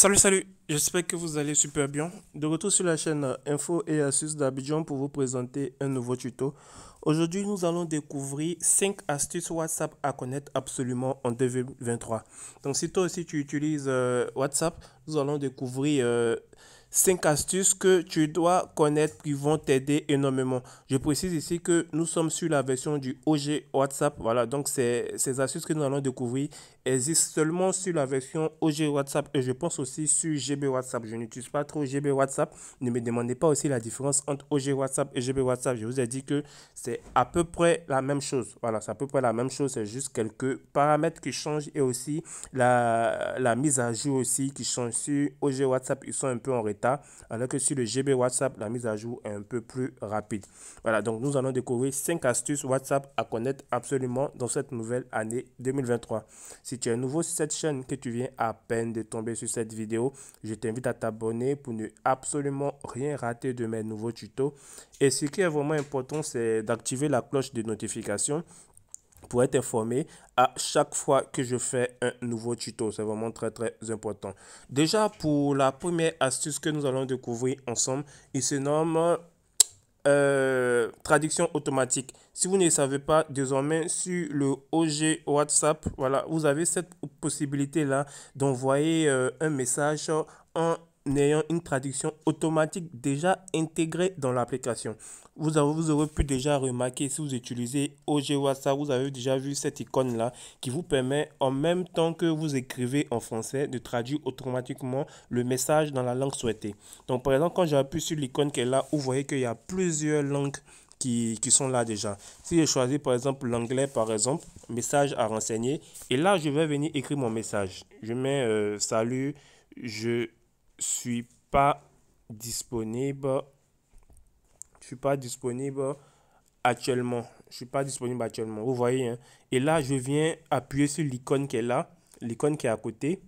Salut, salut, j'espère que vous allez super bien. De retour sur la chaîne euh, Info et Astuces d'Abidjan pour vous présenter un nouveau tuto. Aujourd'hui, nous allons découvrir 5 astuces WhatsApp à connaître absolument en 2023. Donc, si toi aussi tu utilises euh, WhatsApp, nous allons découvrir 5 euh, astuces que tu dois connaître qui vont t'aider énormément. Je précise ici que nous sommes sur la version du OG WhatsApp. Voilà, donc c'est ces astuces que nous allons découvrir existe seulement sur la version OG WhatsApp et je pense aussi sur GB WhatsApp. Je n'utilise pas trop GB WhatsApp. Ne me demandez pas aussi la différence entre OG WhatsApp et GB WhatsApp. Je vous ai dit que c'est à peu près la même chose. Voilà, c'est à peu près la même chose. C'est juste quelques paramètres qui changent et aussi la, mise à jour aussi qui change. Sur OG WhatsApp, ils sont un peu en retard alors que sur le GB WhatsApp, la mise à jour est un peu plus rapide. Voilà, donc nous allons découvrir 5 astuces WhatsApp à connaître absolument dans cette nouvelle année 2023. Si si tu es nouveau sur cette chaîne, que tu viens à peine de tomber sur cette vidéo, je t'invite à t'abonner pour ne absolument rien rater de mes nouveaux tutos. Et ce qui est vraiment important, c'est d'activer la cloche de notification pour être informé à chaque fois que je fais un nouveau tuto. C'est vraiment très très important. Déjà pour la première astuce que nous allons découvrir ensemble, il se nomme euh, traduction automatique. Si vous ne savez pas désormais sur le OG WhatsApp, voilà, vous avez cette possibilité là d'envoyer euh, un message en n'ayant une traduction automatique déjà intégrée dans l'application. Vous, vous aurez pu déjà remarquer si vous utilisez OG WhatsApp, vous avez déjà vu cette icône-là qui vous permet en même temps que vous écrivez en français de traduire automatiquement le message dans la langue souhaitée. Donc par exemple quand j'appuie sur l'icône qui est là, vous voyez qu'il y a plusieurs langues qui, sont là déjà. Si je choisis par exemple l'anglais, par exemple, message à renseigner, et là je vais venir écrire mon message. Je mets euh, salut, je suis pas disponible. Je suis pas disponible actuellement. Je suis pas disponible actuellement. Vous voyez. Hein. Et là, je viens appuyer sur l'icône qui est là, l'icône qui est à côté.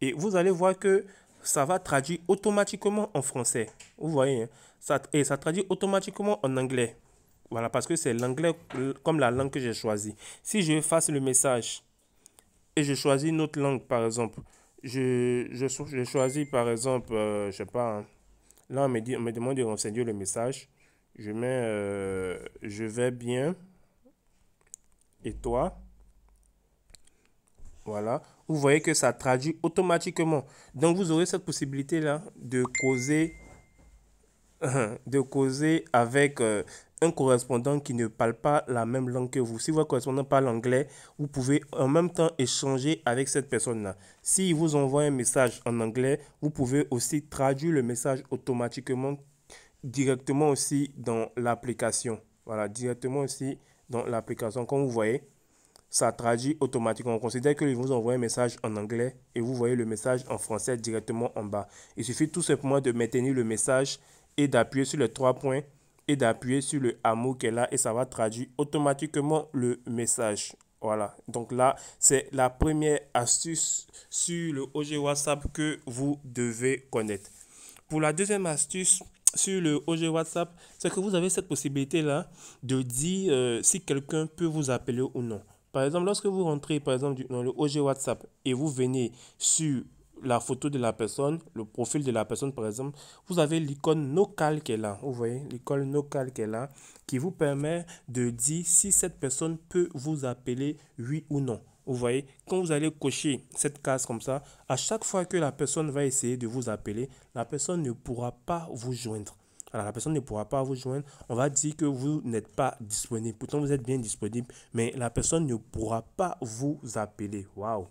Et vous allez voir que ça va traduire automatiquement en français. Vous voyez. Hein. Ça, et ça traduit automatiquement en anglais. Voilà, parce que c'est l'anglais euh, comme la langue que j'ai choisie. Si je fasse le message et je choisis une autre langue, par exemple, je, je, choisis par exemple, je euh, je sais pas, hein. là on me, demande de renseigner le message. Je mets euh, je vais bien et toi. Voilà. Vous voyez que ça traduit automatiquement. Donc vous aurez cette possibilité là de causer de causer avec euh, un correspondant qui ne parle pas la même langue que vous. Si votre correspondant parle anglais, vous pouvez en même temps échanger avec cette personne-là. S'il vous envoie un message en anglais, vous pouvez aussi traduire le message automatiquement directement aussi dans l'application. Voilà, directement aussi dans l'application. Comme vous voyez, ça traduit automatiquement. On considère que vous envoie un message en anglais et vous voyez le message en français directement en bas. Il suffit tout simplement de maintenir le message et d'appuyer sur les trois points d'appuyer sur le amour qu'elle a et ça va traduire automatiquement le message. Voilà, donc là, c'est la première astuce sur le OG WhatsApp que vous devez connaître. Pour la deuxième astuce sur le OG WhatsApp, c'est que vous avez cette possibilité-là de dire euh, si quelqu'un peut vous appeler ou non. Par exemple, lorsque vous rentrez par exemple, dans le OG WhatsApp et vous venez sur la photo de la personne, le profil de la personne par exemple, vous avez l'icône local qui est là. Vous voyez l'icône local qui est là, qui vous permet de dire si cette personne peut vous appeler oui ou non. Vous voyez, quand vous allez cocher cette case comme ça, à chaque fois que la personne va essayer de vous appeler, la personne ne pourra pas vous joindre. Alors la personne ne pourra pas vous joindre. On va dire que vous n'êtes pas disponible. Pourtant, vous êtes bien disponible, mais la personne ne pourra pas vous appeler. Waouh!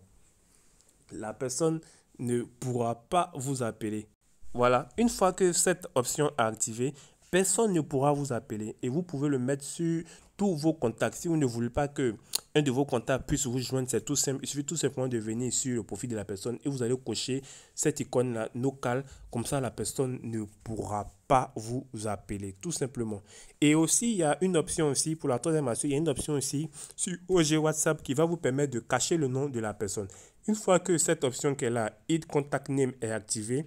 La personne ne pourra pas vous appeler. Voilà, une fois que cette option est activée, personne ne pourra vous appeler et vous pouvez le mettre sur tous vos contacts. Si vous ne voulez pas que un de vos contacts puisse vous joindre, c'est tout simple. Il suffit tout simplement de venir sur le profil de la personne et vous allez cocher cette icône-là, local. Comme ça, la personne ne pourra pas vous appeler, tout simplement. Et aussi, il y a une option aussi, pour la troisième astuce, il y a une option aussi sur OG WhatsApp qui va vous permettre de cacher le nom de la personne. Une fois que cette option qu'elle a, là, Hit Contact Name est activée,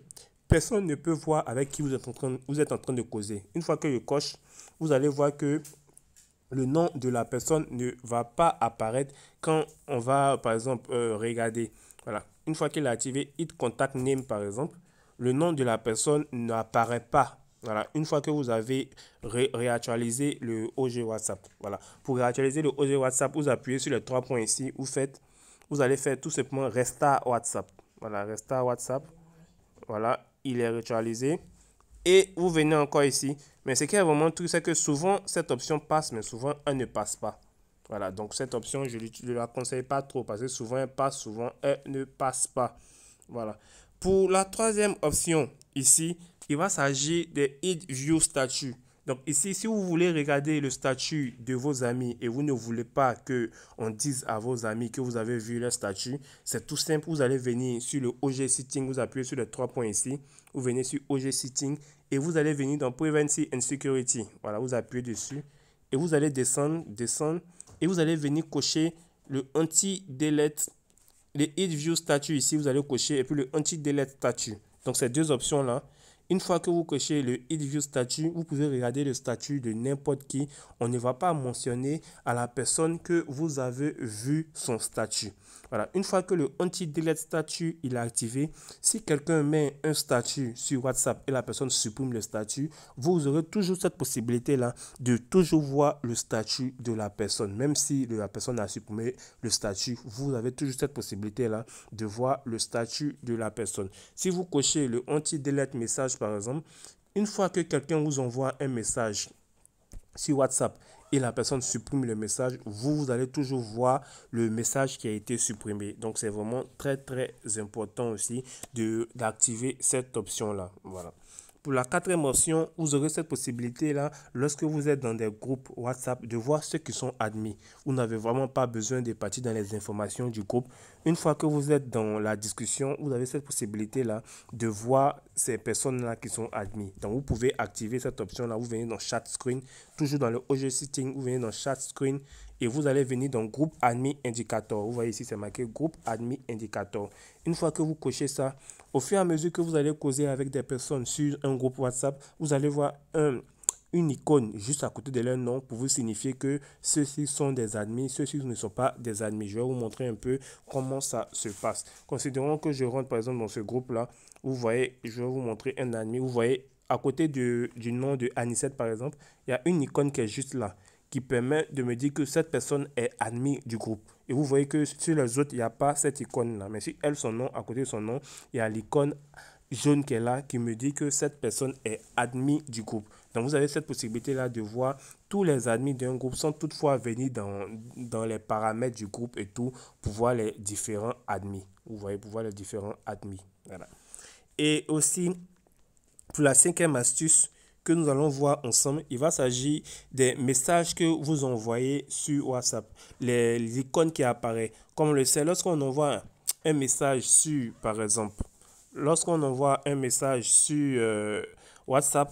personne ne peut voir avec qui vous êtes en train, vous êtes en train de causer. Une fois que je coche, vous allez voir que le nom de la personne ne va pas apparaître quand on va, par exemple, euh, regarder. Voilà. Une fois qu'il a activé, Hit Contact Name, par exemple, le nom de la personne n'apparaît pas. Voilà. Une fois que vous avez réactualisé le OG WhatsApp. Voilà. Pour réactualiser le OG WhatsApp, vous appuyez sur les trois points ici. Vous faites, vous allez faire tout simplement Resta WhatsApp. Voilà. Resta WhatsApp. Voilà. Il est réactualisé et vous venez encore ici. Mais ce qui est vraiment truc, c'est que souvent, cette option passe, mais souvent, elle ne passe pas. Voilà, donc cette option, je ne la conseille pas trop parce que souvent, elle passe, souvent, elle ne passe pas. Voilà. Pour la troisième option, ici, il va s'agir des Hit View Statue. Donc ici, si vous voulez regarder le statut de vos amis et vous ne voulez pas que on dise à vos amis que vous avez vu leur statut, c'est tout simple. Vous allez venir sur le OG Sitting, vous appuyez sur les trois points ici, vous venez sur OG Sitting et vous allez venir dans Privacy and Security. Voilà, vous appuyez dessus et vous allez descendre, descendre et vous allez venir cocher le anti-delete, le hit view statut ici, vous allez cocher et puis le anti-delete statut. Donc ces deux options là, une fois que vous cochez le Hit View Statut, vous pouvez regarder le statut de n'importe qui. On ne va pas mentionner à la personne que vous avez vu son statut. Voilà, une fois que le anti-delete statut il est activé, si quelqu'un met un statut sur WhatsApp et la personne supprime le statut, vous aurez toujours cette possibilité-là de toujours voir le statut de la personne. Même si la personne a supprimé le statut, vous avez toujours cette possibilité-là de voir le statut de la personne. Si vous cochez le anti-delete message, par exemple, une fois que quelqu'un vous envoie un message sur WhatsApp et la personne supprime le message, vous, vous allez toujours voir le message qui a été supprimé. Donc, c'est vraiment très, très important aussi d'activer cette option-là. Voilà. Pour la quatrième option, vous aurez cette possibilité-là lorsque vous êtes dans des groupes WhatsApp de voir ceux qui sont admis. Vous n'avez vraiment pas besoin de partir dans les informations du groupe. Une fois que vous êtes dans la discussion, vous avez cette possibilité-là de voir ces personnes-là qui sont admis. Donc, vous pouvez activer cette option-là. Vous venez dans Chat Screen, toujours dans le OG Sitting, vous venez dans Chat Screen et vous allez venir dans groupe admis indicator. Vous voyez ici, c'est marqué groupe admis indicator. Une fois que vous cochez ça, au fur et à mesure que vous allez causer avec des personnes sur un groupe WhatsApp, vous allez voir un, une icône juste à côté de leur nom pour vous signifier que ceux-ci sont des admis, ceux-ci ne sont pas des admis. Je vais vous montrer un peu comment ça se passe. Considérons que je rentre par exemple dans ce groupe-là. Vous voyez, je vais vous montrer un admis. Vous voyez, à côté du nom de Anisette par exemple, il y a une icône qui est juste là qui permet de me dire que cette personne est admis du groupe. Et vous voyez que sur les autres, il n'y a pas cette icône-là. Mais si elle, son nom, à côté de son nom, il y a l'icône jaune qui est là, qui me dit que cette personne est admis du groupe. Donc vous avez cette possibilité-là de voir tous les admis d'un groupe sans toutefois venir dans, dans les paramètres du groupe et tout pour voir les différents admis. Vous voyez, pour voir les différents admis. Voilà. Et aussi, pour la cinquième astuce, que nous allons voir ensemble, il va s'agir des messages que vous envoyez sur WhatsApp, les, icônes qui apparaissent. Comme le sait, lorsqu'on envoie un message sur, par exemple, lorsqu'on envoie un message sur euh, WhatsApp,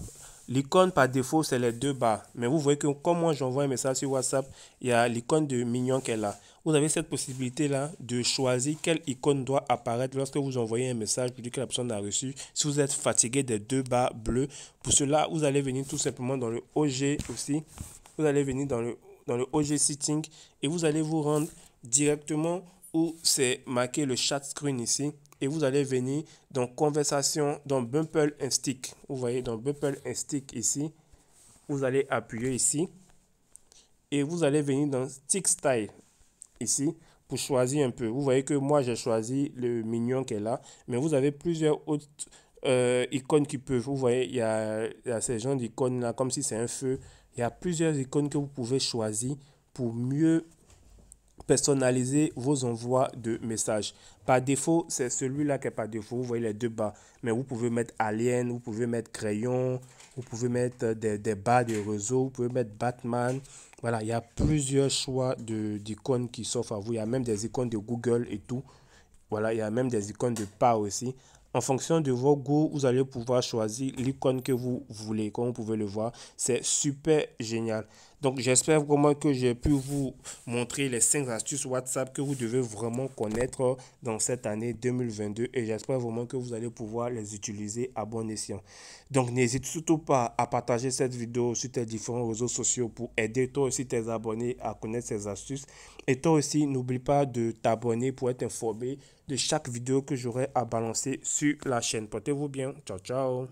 L'icône par défaut, c'est les deux bas. Mais vous voyez que comme moi j'envoie un message sur WhatsApp, il y a l'icône de mignon qu'elle a. Vous avez cette possibilité-là de choisir quelle icône doit apparaître lorsque vous envoyez un message pour dire que la personne a reçu. Si vous êtes fatigué des deux bas bleus, pour cela, vous allez venir tout simplement dans le OG aussi. Vous allez venir dans le, dans le OG Sitting et vous allez vous rendre directement où c'est marqué le chat screen ici et vous allez venir dans conversation, dans Bumble and Stick. Vous voyez, dans Bumble and Stick ici, vous allez appuyer ici et vous allez venir dans Stick Style ici pour choisir un peu. Vous voyez que moi, j'ai choisi le mignon qui est là, mais vous avez plusieurs autres euh, icônes qui peuvent. Vous voyez, il y a, ces gens d'icônes là, comme si c'est un feu. Il y a plusieurs icônes que vous pouvez choisir pour mieux personnaliser vos envois de messages. Par défaut, c'est celui-là qui est par défaut. Vous voyez les deux bas. Mais vous pouvez mettre Alien, vous pouvez mettre Crayon, vous pouvez mettre euh, des, des bas de réseau, vous pouvez mettre Batman. Voilà, il y a plusieurs choix d'icônes qui s'offrent à vous. Il y a même des icônes de Google et tout. Voilà, il y a même des icônes de pas aussi. En fonction de vos goûts, vous allez pouvoir choisir l'icône que vous voulez. Comme vous pouvez le voir, c'est super génial. Donc j'espère vraiment que j'ai pu vous montrer les 5 astuces WhatsApp que vous devez vraiment connaître dans cette année 2022 et j'espère vraiment que vous allez pouvoir les utiliser à bon escient. Donc n'hésite surtout pas à partager cette vidéo sur tes différents réseaux sociaux pour aider toi aussi tes abonnés à connaître ces astuces. Et toi aussi, n'oublie pas de t'abonner pour être informé de chaque vidéo que j'aurai à balancer sur la chaîne. Portez-vous bien. Ciao, ciao.